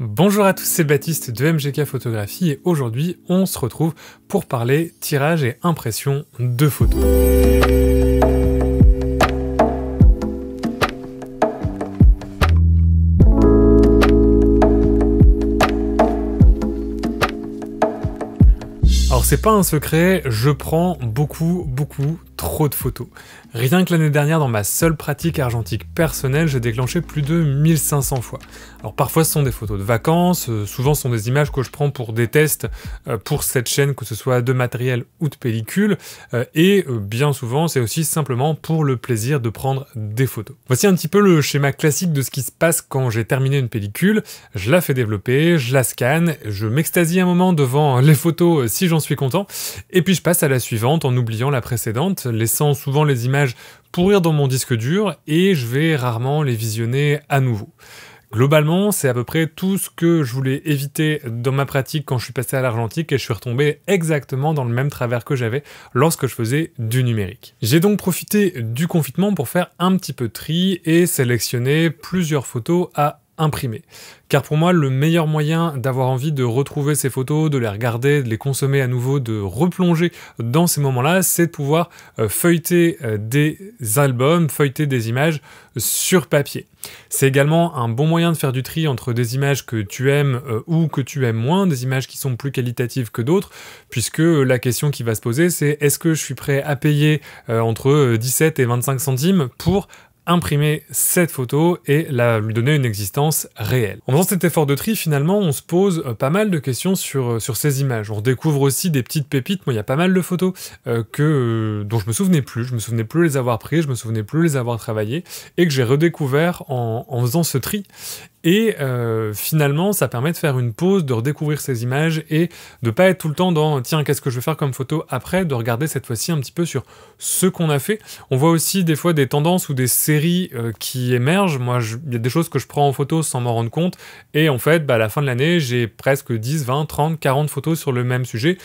Bonjour à tous, c'est Baptiste de MGK Photographie et aujourd'hui on se retrouve pour parler tirage et impression de photos. Alors c'est pas un secret, je prends beaucoup, beaucoup, trop de photos. Rien que l'année dernière, dans ma seule pratique argentique personnelle, j'ai déclenché plus de 1500 fois. Alors parfois ce sont des photos de vacances, euh, souvent ce sont des images que je prends pour des tests euh, pour cette chaîne, que ce soit de matériel ou de pellicule, euh, et bien souvent c'est aussi simplement pour le plaisir de prendre des photos. Voici un petit peu le schéma classique de ce qui se passe quand j'ai terminé une pellicule, je la fais développer, je la scanne, je m'extasie un moment devant les photos si j'en suis content, et puis je passe à la suivante en oubliant la précédente, laissant souvent les images pourrir dans mon disque dur et je vais rarement les visionner à nouveau. Globalement, c'est à peu près tout ce que je voulais éviter dans ma pratique quand je suis passé à l'argentique et je suis retombé exactement dans le même travers que j'avais lorsque je faisais du numérique. J'ai donc profité du confinement pour faire un petit peu de tri et sélectionner plusieurs photos à car pour moi, le meilleur moyen d'avoir envie de retrouver ces photos, de les regarder, de les consommer à nouveau, de replonger dans ces moments-là, c'est de pouvoir euh, feuilleter euh, des albums, feuilleter des images sur papier. C'est également un bon moyen de faire du tri entre des images que tu aimes euh, ou que tu aimes moins, des images qui sont plus qualitatives que d'autres, puisque la question qui va se poser, c'est est-ce que je suis prêt à payer entre 17 et 25 centimes pour imprimer cette photo et la, lui donner une existence réelle. En faisant cet effort de tri, finalement, on se pose euh, pas mal de questions sur, euh, sur ces images. On découvre aussi des petites pépites. Moi, il y a pas mal de photos euh, que, dont je me souvenais plus. Je me souvenais plus les avoir prises, je me souvenais plus les avoir travaillées et que j'ai redécouvert en, en faisant ce tri. Et euh, finalement, ça permet de faire une pause, de redécouvrir ces images et de pas être tout le temps dans tiens, qu'est-ce que je vais faire comme photo après, de regarder cette fois-ci un petit peu sur ce qu'on a fait. On voit aussi des fois des tendances ou des séries euh, qui émergent. Moi, il y a des choses que je prends en photo sans m'en rendre compte. Et en fait, bah, à la fin de l'année, j'ai presque 10, 20, 30, 40 photos sur le même sujet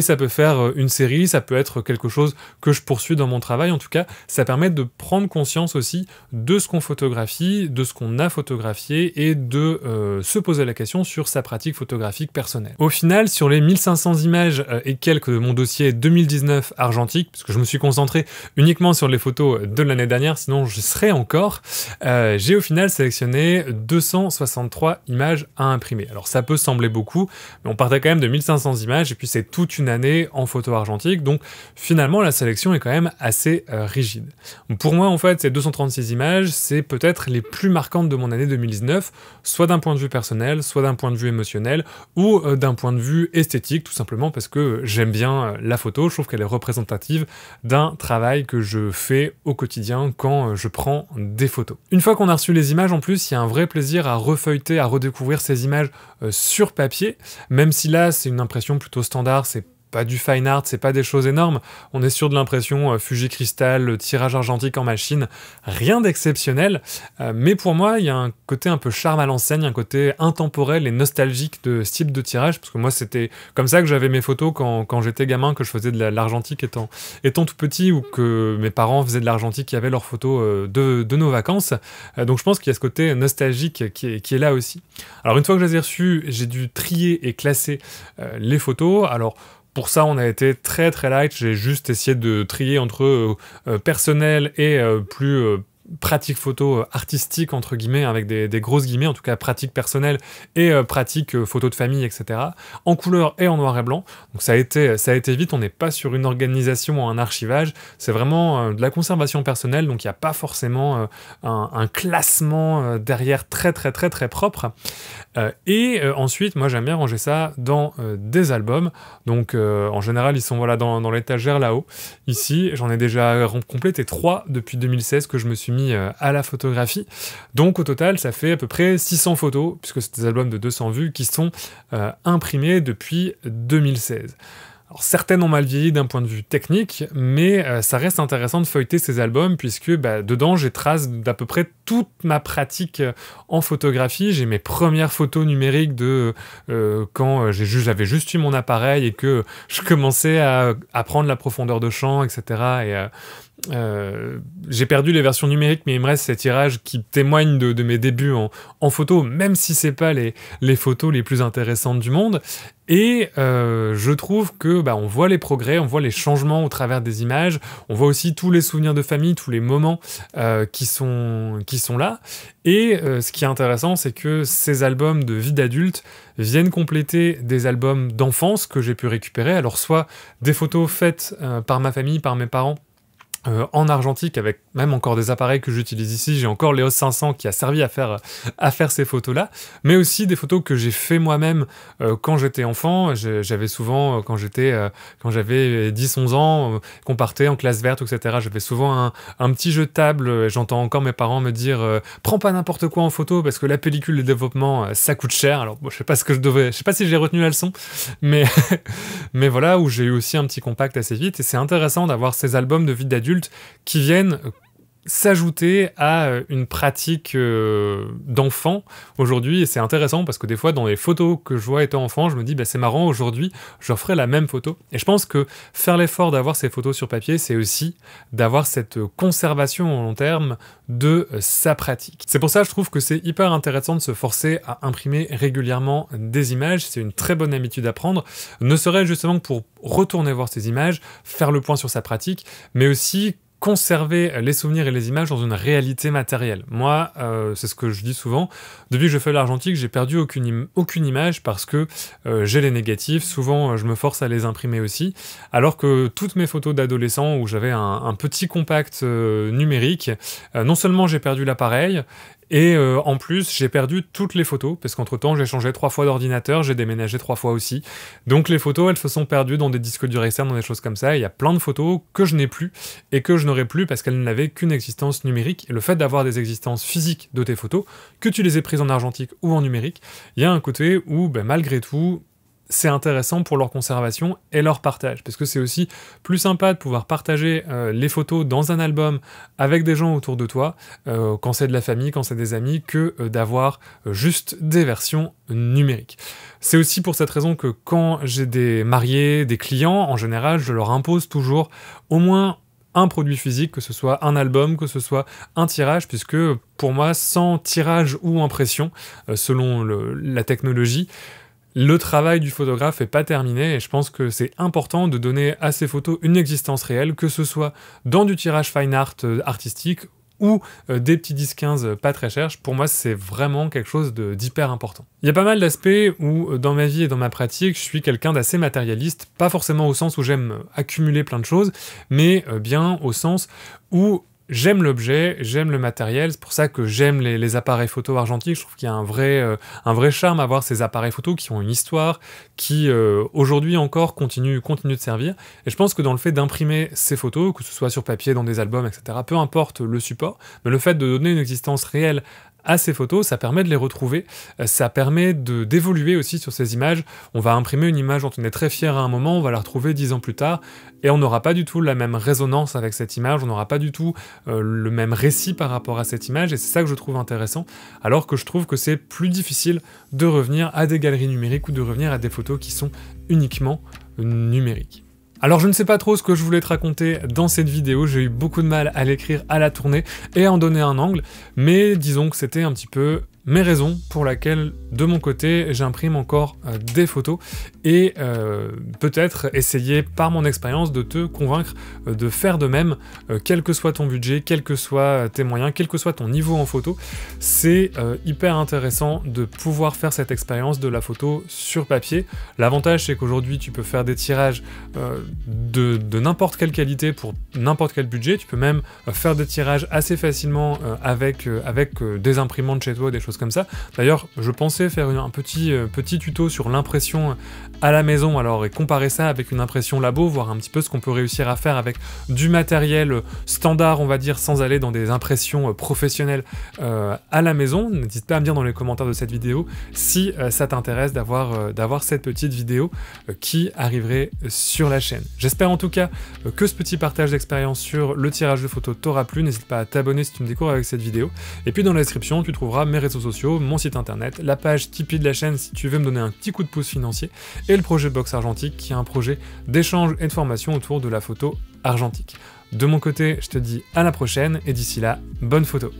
ça peut faire euh, une série, ça peut être quelque chose que je poursuis dans mon travail. En tout cas, ça permet de prendre conscience aussi de ce qu'on photographie, de ce qu'on a photographié et de euh, se poser la question sur sa pratique photographique personnelle. Au final, sur les 1500 images euh, et quelques de mon dossier 2019 argentique, puisque je me suis concentré uniquement sur les photos de l'année dernière, sinon je serais encore, j'ai au final sélectionné 263 images à imprimer. Alors ça peut sembler beaucoup, mais on partait quand même de 1500 images et puis c'est toute une année en photo argentique. Donc finalement, la sélection est quand même assez euh, rigide. Pour moi, en fait, ces 236 images, c'est peut-être les plus marquantes de mon année 2019, soit d'un point de vue personnel, soit d'un point de vue émotionnel, ou euh, d'un point de vue esthétique, tout simplement parce que j'aime bien euh, la photo, je trouve qu'elle est représentative d'un travail que je fais au quotidien quand je prends des photos. Une fois qu'on a reçu les images, en plus, il y a un vrai plaisir à refeuilleter, à redécouvrir ces images sur papier, même si là, c'est une impression plutôt standard, c'est pas du fine art, c'est pas des choses énormes. On est sûr de l'impression euh, Fuji Cristal, tirage argentique en machine, rien d'exceptionnel. Euh, mais pour moi, il y a un côté un peu charme à l'enseigne, un côté intemporel et nostalgique de ce type de tirage, parce que moi, c'était comme ça que j'avais mes photos quand, j'étais gamin, que je faisais de l'argentique étant, tout petit, ou que mes parents faisaient de l'argentique, qui avaient leurs photos euh, de, nos vacances. donc je pense qu'il y a ce côté nostalgique qui est, qui est, là aussi. Alors une fois que je les ai reçus, j'ai dû trier et classer les photos. Alors, pour ça, on a été très très light. J'ai juste essayé de trier entre euh, euh, personnel et euh, plus pratique photo euh, artistique, entre guillemets, avec des, grosses guillemets, en tout cas pratique personnelle et euh, pratique euh, photo de famille, etc., en couleur et en noir et blanc. Donc ça a été, ça a été vite, on n'est pas sur une organisation ou un archivage, c'est vraiment de la conservation personnelle, donc il n'y a pas forcément un, classement derrière très très très très propre. et ensuite, moi j'aime bien ranger ça dans des albums, donc en général ils sont voilà, dans, dans l'étagère là-haut. Ici, j'en ai déjà complété trois depuis 2016 que je me suis euh, à la photographie. Donc au total, ça fait à peu près 600 photos, puisque c'est des albums de 200 vues qui sont euh, imprimés depuis 2016. Alors, certaines ont mal vieilli d'un point de vue technique, mais euh, ça reste intéressant de feuilleter ces albums puisque bah, dedans j'ai trace d'à peu près toute ma pratique en photographie. J'ai mes premières photos numériques de quand j'avais juste eu mon appareil et que je commençais à, apprendre la profondeur de champ, etc. Et, euh, j'ai perdu les versions numériques, mais il me reste ces tirages qui témoignent de, mes débuts en, photo, même si c'est pas les, photos les plus intéressantes du monde. Et euh, je trouve que bah, on voit les progrès, on voit les changements au travers des images, on voit aussi tous les souvenirs de famille, tous les moments euh, qui, sont, qui sont là. Et ce qui est intéressant, c'est que ces albums de vie d'adulte viennent compléter des albums d'enfance que j'ai pu récupérer. Alors soit des photos faites par ma famille, par mes parents, euh, en argentique avec même encore des appareils que j'utilise ici. J'ai encore l'EOS 500 qui a servi à faire, à faire ces photos-là, mais aussi des photos que j'ai fait moi-même euh, quand j'étais enfant. J'avais souvent, euh, quand j'étais, quand j'avais 10-11 ans, qu'on partait en classe verte, etc. J'avais souvent un, un, petit jeu de table. J'entends encore mes parents me dire prends pas n'importe quoi en photo parce que la pellicule de développement ça coûte cher. Alors je sais pas ce que je devais, je sais pas si j'ai retenu la leçon, mais mais voilà où j'ai eu aussi un petit compact assez vite. Et c'est intéressant d'avoir ces albums de vie d'adulte qui viennent s'ajouter à euh, une pratique euh, d'enfant aujourd'hui. Et c'est intéressant parce que des fois, dans les photos que je vois étant enfant, je me dis, bah, c'est marrant, aujourd'hui, je referai la même photo. Et je pense que faire l'effort d'avoir ces photos sur papier, c'est aussi d'avoir cette conservation au long terme de euh, sa pratique. C'est pour ça, je trouve que c'est hyper intéressant de se forcer à imprimer régulièrement des images. C'est une très bonne habitude à prendre, ne serait-ce justement que pour retourner voir ces images, faire le point sur sa pratique, mais aussi conserver les souvenirs et les images dans une réalité matérielle. Moi, euh, c'est ce que je dis souvent, depuis que je fais l'argentique, j'ai perdu aucune, aucune image parce que euh, j'ai les négatifs, souvent euh, je me force à les imprimer aussi, alors que toutes mes photos d'adolescents où j'avais un, petit compact numérique, non seulement j'ai perdu l'appareil, et euh, en plus, j'ai perdu toutes les photos, parce qu'entre-temps, j'ai changé trois fois d'ordinateur, j'ai déménagé trois fois aussi. Donc les photos, elles se sont perdues dans des disques du externes, dans des choses comme ça. Il y a plein de photos que je n'ai plus, et que je n'aurai plus parce qu'elles n'avaient qu'une existence numérique. Et le fait d'avoir des existences physiques de tes photos, que tu les aies prises en argentique ou en numérique, il y a un côté où, ben, malgré tout, c'est intéressant pour leur conservation et leur partage. Parce que c'est aussi plus sympa de pouvoir partager euh, les photos dans un album avec des gens autour de toi, euh, quand c'est de la famille, quand c'est des amis, que euh, d'avoir juste des versions numériques. C'est aussi pour cette raison que quand j'ai des mariés, des clients, en général, je leur impose toujours au moins un produit physique, que ce soit un album, que ce soit un tirage, puisque pour moi, sans tirage ou impression, selon la technologie, le travail du photographe n'est pas terminé et je pense que c'est important de donner à ces photos une existence réelle, que ce soit dans du tirage fine art euh, artistique ou euh, des petits 10-15 euh, pas très chers, pour moi c'est vraiment quelque chose d'hyper important. Il y a pas mal d'aspects où dans ma vie et dans ma pratique je suis quelqu'un d'assez matérialiste, pas forcément au sens où j'aime accumuler plein de choses, mais bien au sens où j'aime l'objet, j'aime le matériel, c'est pour ça que j'aime les, appareils photo argentiques, je trouve qu'il y a un vrai, euh, un vrai charme à voir ces appareils photo qui ont une histoire, qui euh, aujourd'hui encore continuent continue de servir, et je pense que dans le fait d'imprimer ces photos, que ce soit sur papier, dans des albums, etc., peu importe le support, mais le fait de donner une existence réelle à ces photos, ça permet de les retrouver, euh, ça permet d'évoluer aussi sur ces images. On va imprimer une image dont on est très fier à un moment, on va la retrouver dix ans plus tard, et on n'aura pas du tout la même résonance avec cette image, on n'aura pas du tout euh, le même récit par rapport à cette image, et c'est ça que je trouve intéressant, alors que je trouve que c'est plus difficile de revenir à des galeries numériques ou de revenir à des photos qui sont uniquement numériques. Alors je ne sais pas trop ce que je voulais te raconter dans cette vidéo, j'ai eu beaucoup de mal à l'écrire à la tournée et à en donner un angle, mais disons que c'était un petit peu mes raisons pour laquelle de mon côté j'imprime encore euh, des photos et euh, peut-être essayer par mon expérience de te convaincre euh, de faire de même, quel que soit ton budget, quel que soit tes moyens, quel que soit ton niveau en photo. C'est hyper intéressant de pouvoir faire cette expérience de la photo sur papier. L'avantage c'est qu'aujourd'hui tu peux faire des tirages de, n'importe quelle qualité pour n'importe quel budget. Tu peux même faire des tirages assez facilement avec, avec des imprimantes chez toi, des choses comme ça. D'ailleurs, je pensais faire un petit, euh, petit tuto sur l'impression à la maison, alors, et comparer ça avec une impression labo, voir un petit peu ce qu'on peut réussir à faire avec du matériel euh, standard, on va dire, sans aller dans des impressions euh, professionnelles à la maison. N'hésite pas à me dire dans les commentaires de cette vidéo si ça t'intéresse d'avoir cette petite vidéo qui arriverait sur la chaîne. J'espère en tout cas que ce petit partage d'expérience sur le tirage de photos t'aura plu. N'hésite pas à t'abonner si tu me découvres avec cette vidéo. Et puis dans la description, tu trouveras mes réseaux mon site internet, la page Tipeee de la chaîne si tu veux me donner un petit coup de pouce financier, et le projet Box Argentique qui est un projet d'échange et de formation autour de la photo argentique. De mon côté, je te dis à la prochaine et d'ici là, bonne photo.